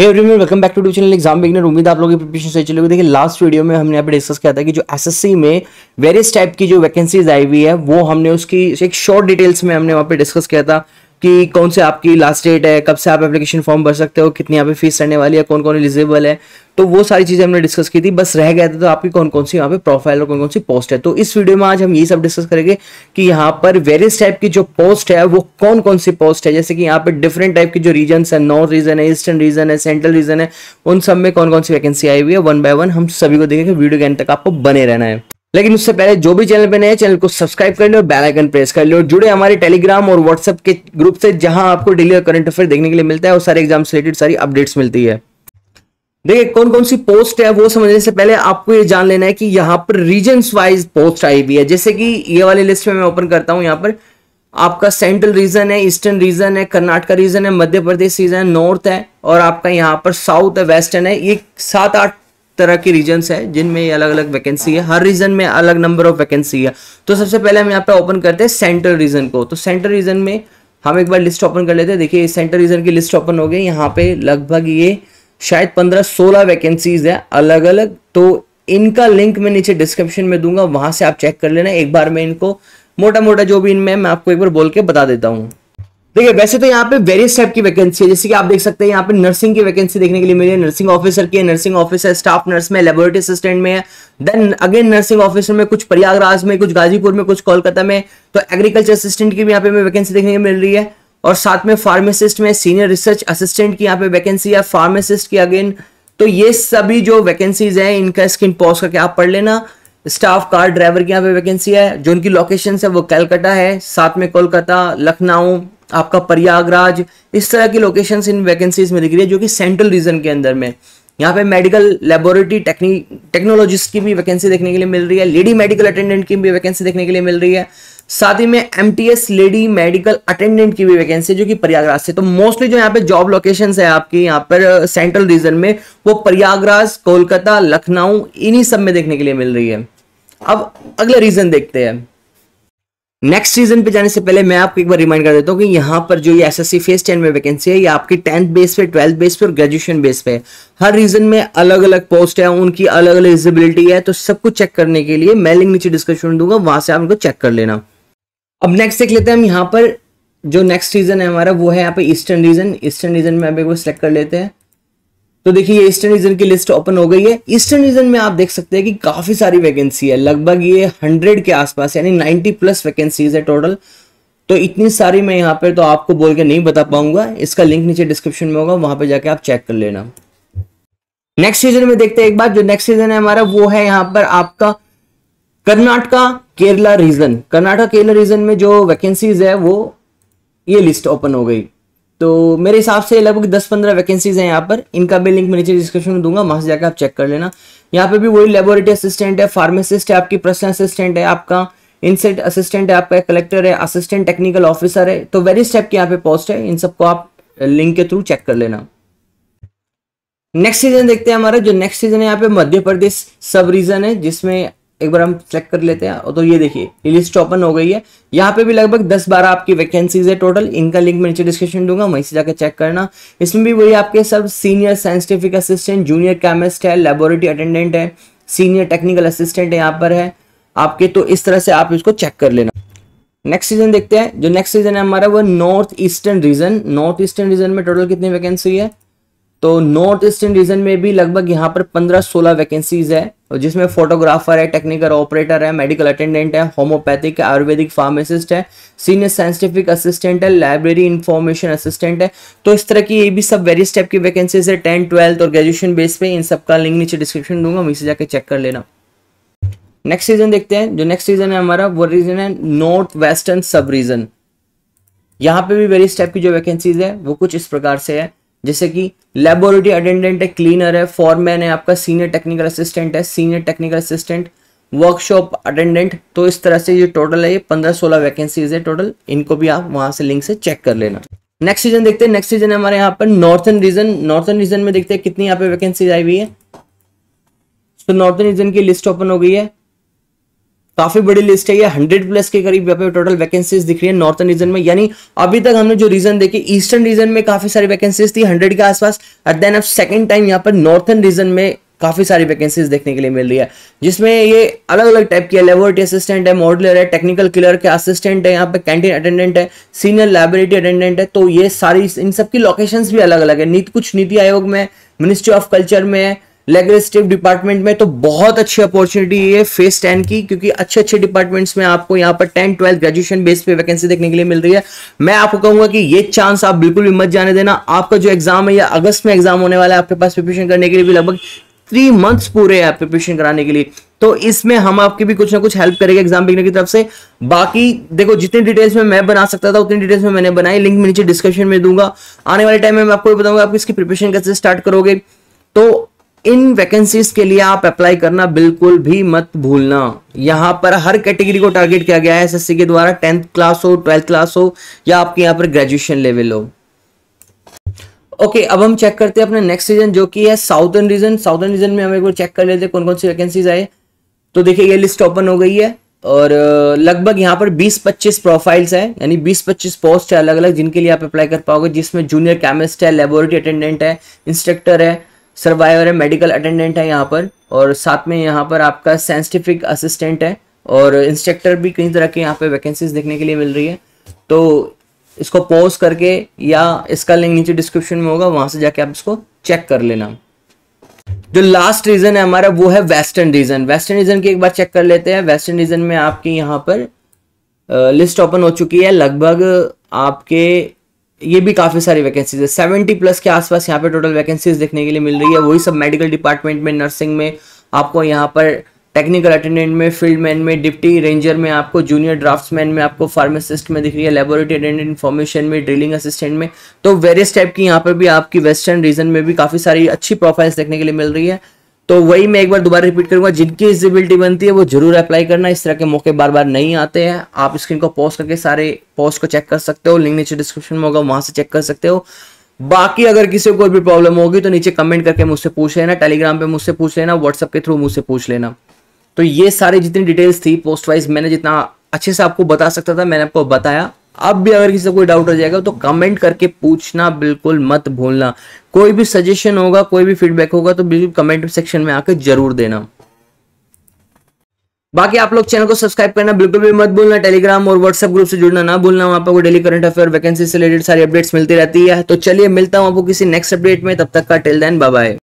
hey everyone welcome back to channel exam beginner उम्मीद आप लोगों की प्रिपरेशन सही चलेगी देखिए लास्ट वीडियो में हमने यहाँ पे डिस्कस किया था कि जो एसएससी में वेरियस टाइप की जो वैकेंसीज आई हुई है वो हमने उसकी एक शॉर्ट डिटेल्स में हमने वहाँ पे डिस्कस किया था कि कौन से आपकी लास्ट डेट है कब से आप एप्लीकेशन फॉर्म भर सकते हो कितनी यहाँ पे फीस रहने वाली है कौन कौन एलिजिबल है तो वो सारी चीज़ें हमने डिस्कस की थी बस रह गए थे तो आपकी कौन कौन सी यहाँ पे प्रोफाइल और कौन कौन सी पोस्ट है तो इस वीडियो में आज हम ये सब डिस्कस करेंगे कि यहाँ पर वेरियस टाइप की जो पोस्ट है वो कौन कौन सी पोस्ट है जैसे कि यहाँ पे डिफरेंट टाइप की जो रीजन है नॉर्थ रीजन है ईस्टर्न रीजन है सेंट्रल रीजन है उन सब में कौन कौन सी वैकेंसी आई हुई है वन बाय वन हम सभी को देखेंगे वीडियो के एंड तक आपको बने रहना है लेकिन उससे पहले जो भी चैनल पे नए चैनल को सब्सक्राइब कर लो बेल आइकन प्रेस कर लो और जुड़े हमारे टेलीग्राम और व्हाट्सएप के ग्रुप से जहां आपको डेली और करंट अफेयर देखने के लिए मिलता है और सारे एग्जाम से रिलेटेड सारी अपडेट्स मिलती है देखिए कौन कौन सी पोस्ट है वो समझने से पहले आपको ये जान लेना है कि यहाँ पर रीजन वाइज पोस्ट आई हुई है जैसे कि ये वाली लिस्ट में मैं ओपन करता हूँ यहाँ पर आपका सेंट्रल रीजन है ईस्टर्न रीजन है कर्नाटका रीजन है मध्य प्रदेश रीजन है नॉर्थ है और आपका यहाँ पर साउथ है वेस्टर्न है ये सात आठ तरह की रीजन है जिनमें अलग अलग वैकेंसी है हर रीजन में अलग नंबर ऑफ वैकेंसी है तो सबसे पहले हम यहाँ पे ओपन करते हैं सेंट्रल रीजन को तो सेंट्रल रीजन में हम एक बार लिस्ट ओपन कर लेते हैं देखिए सेंट्रल रीजन की लिस्ट ओपन हो गई यहाँ पे लगभग ये शायद पंद्रह सोलह वैकेंसीज है अलग अलग तो इनका लिंक मैं नीचे डिस्क्रिप्शन में दूंगा वहां से आप चेक कर लेना एक बार में इनको मोटा मोटा जो भी इनमें मैं आपको एक बार बोल के बता देता हूँ देखिए वैसे तो यहाँ पे वेरियस टाइप की वैकेंसी है जैसे कि आप देख सकते हैं यहाँ पे नर्सिंग की वैकेंसी देखने के लिए मिली है नर्सिंग ऑफिसर की है नर्सिंग ऑफिसर स्टाफ नर्स में लेबोरेटरी असिस्टेंट में है देन अगेन नर्सिंग ऑफिसर में कुछ प्रयागराज में कुछ गाजीपुर में कुछ कोलकाता में तो एग्रीकल्चर असिस्टेंट की भी यहाँ पे वैकेंसी देखने को मिल रही है और साथ में फार्मासिस्ट में सीनियर रिसर्च असिस्टेंट की यहाँ पे वैकेंसी है फार्मासिस्ट की अगेन तो ये सभी जो वैकेंसीज हैं इनका स्क्रीन पॉज करके आप पढ़ लेना स्टाफ कार ड्राइवर की यहाँ पे वैकेंसी है जो उनकी लोकेशन है वो कैलकाटा है साथ में कोलकाता लखनऊ आपका प्रयागराज इस तरह की लोकेशंस इन वैकेंसीज में दिख रही है जो कि सेंट्रल रीजन के अंदर में यहाँ पे मेडिकल लेबोरेटरी टेक्नोलॉजिस्ट की भी वैकेंसी देखने के लिए मिल रही है लेडी मेडिकल अटेंडेंट की भी वैकेंसी देखने के लिए मिल रही है साथ ही में एम लेडी मेडिकल अटेंडेंट की भी वैकेंसी जो कि प्रयागराज से तो मोस्टली जो यहाँ पे जॉब लोकेशन है आपकी यहाँ पर सेंट्रल रीजन में वो प्रयागराज कोलकाता लखनऊ इन्हीं सब में देखने के लिए मिल रही है अब अगला रीजन देखते हैं नेक्स्ट सीजन पे जाने से पहले मैं आपको एक बार रिमाइंड कर देता हूँ कि यहाँ पर जो ये एसएससी फेस टेन में वैकेंसी है ये आपकी टेंथ बेस पे ट्वेल्थ बेस पे और ग्रेजुएशन बेस पे हर रीजन में अलग अलग पोस्ट है उनकी अलग अलग एलिजिबिलिटी है तो सब कुछ चेक करने के लिए मैं लिंक नीचे डिस्क्रिप्शन दूंगा वहां से आप उनको चेक कर लेना अब नेक्स्ट देख लेते हैं हम यहाँ पर जो नेक्स्ट रीजन है हमारा वो है यहाँ पे ईस्टर्न रीजन ईस्टर्न रीजन में आप एक बार सेलेक्ट कर लेते हैं तो देखिए ईस्टर्न रीजन की लिस्ट ओपन हो गई है ईस्टर्न रीजन में आप देख सकते हैं कि काफी सारी वैकेंसी है लगभग ये हंड्रेड के आसपास यानी नाइनटी प्लस वैकेंसीज है टोटल तो इतनी सारी मैं यहाँ पर तो आपको बोल के नहीं बता पाऊंगा इसका लिंक नीचे डिस्क्रिप्शन में होगा वहां पर जाके आप चेक कर लेना नेक्स्ट सीजन में देखते हैं एक बार जो नेक्स्ट सीजन है हमारा वो है यहाँ पर आपका कर्नाटका केरला रीजन कर्नाटका केरला रीजन में जो वैकेंसीज है वो ये लिस्ट ओपन हो गई तो मेरे हिसाब से लगभग दस पंद्रह वैकेंसीज हैं यहाँ पर इनका भी लिंक मैं नीचे डिस्क्रिप्शन में दूंगा वहां से जाकर आप चेक कर लेना यहाँ पे भी वही लेबोरेटरी असिस्टेंट है फार्मासिस्ट है आपकी पर्सनल असिस्टेंट है आपका इनसेट असिस्टेंट है आपका कलेक्टर है असिस्टेंट टेक्निकल ऑफिसर है तो वेरी स्टेप के यहाँ पे पोस्ट है इन सबको आप लिंक के थ्रू चेक कर लेना नेक्स्ट सीजन देखते हैं हमारा जो नेक्स्ट सीजन है यहाँ पे मध्य प्रदेश सब रीजन है जिसमें एक बार हम चेक कर लेते हैं और तो ये देखिए लिस्ट ओपन हो गई है यहाँ पे भी लगभग 10-12 आपकी वैकेंसीज है टोटल इनका लिंक मैं नीचे डिस्क्रिप्शन दूंगा वहीं से जाकर चेक करना इसमें भी वही आपके सब senior scientific assistant junior chemist है लेबोरेटरी अटेंडेंट है सीनियर टेक्निकल असिस्टेंट यहाँ पर है आपके तो इस तरह से आप इसको चेक कर लेना नेक्स्ट सीजन देखते हैं जो नेक्स्ट सीजन है हमारा वो north eastern region north eastern region में टोटल कितनी वैकेंसी है तो नॉर्थ ईस्टर्न रीजन में भी लगभग यहाँ पर पंद्रह सोलह वैकेंसीज है जिसमें फोटोग्राफर है टेक्निकल ऑपरेटर है मेडिकल अटेंडेंट है होम्योपैथिक आयुर्वेदिक फार्मासिस्ट है सीनियर साइंटिफिक असिस्टेंट है लाइब्रेरी इंफॉर्मेशन असिस्टेंट है तो इस तरह की ये भी सब वेरियस टाइप की वैकेंसीज है टेंथ ट्वेल्थ और ग्रेजुएशन बेस पे इन सब लिंक नीचे डिस्क्रिप्शन दूंगा वहीं से जाकर चेक कर लेना नेक्स्ट रीजन देखते हैं जो नेक्स्ट रीजन है हमारा वो रीजन है नॉर्थ वेस्टर्न सब रीजन यहाँ पे भी वेरियस टाइप की जो वैकेंसीज है वो कुछ इस प्रकार से है जैसे कि लेबोरेटरी अटेंडेंट है क्लीनर है फॉरमैन है आपका सीनियर टेक्निकल असिस्टेंट है senior technical assistant workshop attendant तो इस तरह से ये टोटल है ये पंद्रह सोलह वैकेंसीज है टोटल इनको भी आप वहां से लिंक से चेक कर लेना नेक्स्ट सीजन देखते हैं नेक्स्ट सीजन हमारे यहाँ पर नॉर्थन रीजन नॉर्थन रीजन में देखते हैं कितनी यहाँ पे वैकेंसीज आई हुई है तो नॉर्थन रीजन की लिस्ट ओपन हो गई है काफी बड़ी लिस्ट है ये हंड्रेड प्लस के करीब यहाँ पे टोटल वैकेंसीज दिख रही है नॉर्थन रीजन में यानी अभी तक हमने जो रीजन देखे ईस्टर्न रीजन में काफी सारी वैकेंसीज थी हंड्रेड के आसपास एट देन अब सेकंड टाइम यहाँ पर नॉर्थन रीजन में काफ़ी सारी वैकेंसीज देखने के लिए मिल रही है जिसमें ये अलग अलग टाइप की है लेबोरेटरी असिस्टेंट है मॉडलर है टेक्निकल क्लियर के असिस्टेंट है यहाँ पे कैंटीन अटेंडेंट है सीनियर लेबोरेटरी अटेंडेंट है तो ये सारी इन सबकी लोकेशंस भी अलग अलग है नीति कुछ नीति आयोग में मिनिस्ट्री ऑफ कल्चर में लेगर स्टेप डिपार्टमेंट में तो बहुत अच्छी अपॉर्चुनिटी है फेस टेन की क्योंकि अच्छे अच्छे डिपार्टमेंट्स में आपको यहाँ पर टेन ट्वेल्थ ग्रेजुएशन बेस पे वैकेंसी देखने के लिए मिल रही है मैं आपको कहूंगा कि ये चांस आप बिल्कुल भी मत जाने देना आपका जो एग्जाम है या अगस्त में एग्जाम होने वाला है आपके पास प्रिपरेशन करने के लिए भी लगभग थ्री मंथ्स पूरे हैं प्रिपरेशन कराने के लिए तो इसमें हम आपकी भी कुछ ना कुछ हेल्प करेंगे एग्जाम बिगनर की तरफ से बाकी देखो जितनी डिटेल्स में मैं बना सकता था उतनी डिटेल्स में मैंने बनाई लिंक में नीचे डिस्क्रिप्शन में दूंगा आने वाले टाइम में मैं आपको बताऊंगा आप इसकी प्रिपरेशन कैसे स्टार्ट करोगे तो इन वैकेंसीज के लिए आप अप्लाई करना बिल्कुल भी मत भूलना यहाँ पर हर कैटेगरी को टारगेट किया गया है एसएससी के द्वारा टेंथ क्लास हो ट्वेल्थ क्लास हो या आपके यहाँ पर ग्रेजुएशन लेवल हो ओके okay, अब हम चेक करते हैं अपने नेक्स्ट रीजन जो कि है साउथर्न रीजन साउथर्न रीजन में हम एक बार चेक कर लेते हैं कौन कौन सी वैकेंसीज आए तो देखिए ये लिस्ट ओपन हो गई है और लगभग यहाँ पर 20-25 प्रोफाइल्स हैं यानी 20-25 पोस्ट है अलग अलग जिनके लिए आप अप्लाई कर पाओगे जिसमें जूनियर केमिस्ट है लेबोरेटरी अटेंडेंट है इंस्ट्रक्टर है सर्वाइवर है मेडिकल अटेंडेंट है यहाँ पर और साथ में यहाँ पर आपका साइंटिफिक असिस्टेंट है और इंस्ट्रक्टर भी कई तरह के यहाँ पे वैकेंसीज देखने के लिए मिल रही है तो इसको पॉज करके या इसका लिंक नीचे डिस्क्रिप्शन में होगा वहां से जाके आप इसको चेक कर लेना जो लास्ट रीजन है हमारा वो है वेस्टर्न रीजन वेस्टर्न रीजन की एक बार चेक कर लेते हैं वेस्टर्न रीजन में आपकी यहाँ पर लिस्ट ओपन हो चुकी है लगभग आपके ये भी काफ़ी सारी वैकेंसीज है सेवेंटी प्लस के आसपास यहाँ पे टोटल वैकेंसीज देखने के लिए मिल रही है वही सब मेडिकल डिपार्टमेंट में नर्सिंग में आपको यहाँ पर टेक्निकल अटेंडेंट में फील्ड मैन में डिप्टी रेंजर में आपको जूनियर ड्राफ्ट्समैन में आपको फार्मासिस्ट में दिख रही है लेबोरेटरी अटेंडेंट इन्फॉर्मेशन में ड्रिलिंग असिस्टेंट में तो वेरियस टाइप की यहाँ पर भी आपकी वेस्टर्न रीजन में भी काफ़ी सारी अच्छी प्रोफाइल्स देखने के लिए मिल रही है तो वही मैं एक बार दोबारा रिपीट करूंगा जिनकी एलिजिबिलिटी बनती है वो जरूर अप्लाई करना इस तरह के मौके बार बार नहीं आते हैं आप स्क्रीन को पॉज करके सारे पोस्ट को चेक कर सकते हो लिंक नीचे डिस्क्रिप्शन में होगा वहां से चेक कर सकते हो बाकी अगर किसी को कोई भी प्रॉब्लम होगी तो नीचे कमेंट करके मुझसे पूछ लेना टेलीग्राम पे मुझसे पूछ लेना व्हाट्सअप के थ्रू मुझसे पूछ लेना तो ये सारी जितनी डिटेल्स थी पोस्ट वाइज मैंने जितना अच्छे से आपको बता सकता था मैंने आपको बताया अब भी अगर किसी को कोई डाउट हो जाएगा तो कमेंट करके पूछना बिल्कुल मत भूलना कोई भी सजेशन होगा कोई भी फीडबैक होगा तो बिल्कुल कमेंट सेक्शन में आकर जरूर देना बाकी आप लोग चैनल को सब्सक्राइब करना बिल्कुल भी मत भूलना टेलीग्राम और व्हाट्सएप ग्रुप से जुड़ना ना भूलना वहां पर डेली करंट अफेयर वैकेंसी से रिलेटेड सारी अपडेट्स मिलती रहती है तो चलिए मिलता हूं आपको किसी नेक्स्ट अपडेट में तब तक का टेल देन बाय